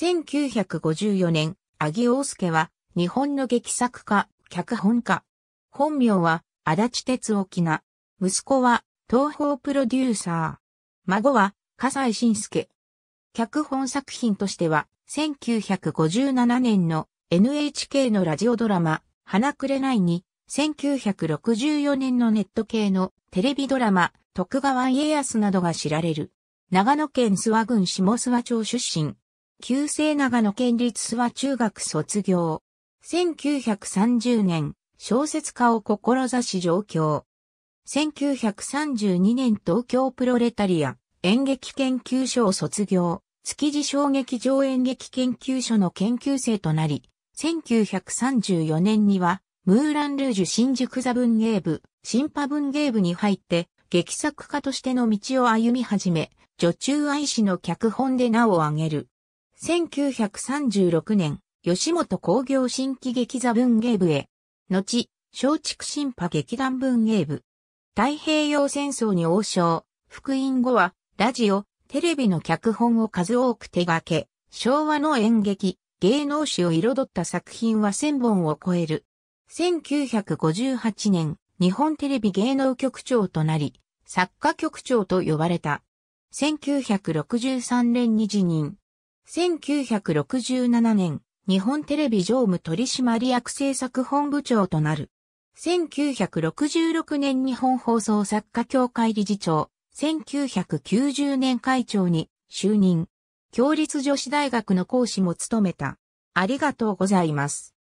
1954年、阿木大介は、日本の劇作家、脚本家。本名は、足立哲沖きな。息子は、東方プロデューサー。孫は、笠井晋介。脚本作品としては、1957年の NHK のラジオドラマ、花くれないに、1964年のネット系のテレビドラマ、徳川家康などが知られる。長野県諏訪郡下諏訪町出身、旧制長野県立諏訪中学卒業。1930年、小説家を志し上京。1932年東京プロレタリア演劇研究所を卒業。築地小劇場演劇研究所の研究生となり、1934年には、ムーラン・ルージュ新宿座文芸部、新派文芸部に入って、劇作家としての道を歩み始め、女中愛師の脚本で名を挙げる。1936年、吉本工業新喜劇座文芸部へ、後、松竹新派劇団文芸部。太平洋戦争に王将、復員後は、ラジオ、テレビの脚本を数多く手掛け、昭和の演劇、芸能史を彩った作品は1000本を超える。1958年、日本テレビ芸能局長となり、作家局長と呼ばれた。1963年に辞任。1967年、日本テレビ常務取締役制作本部長となる。1966年日本放送作家協会理事長、1990年会長に就任。共立女子大学の講師も務めた。ありがとうございます。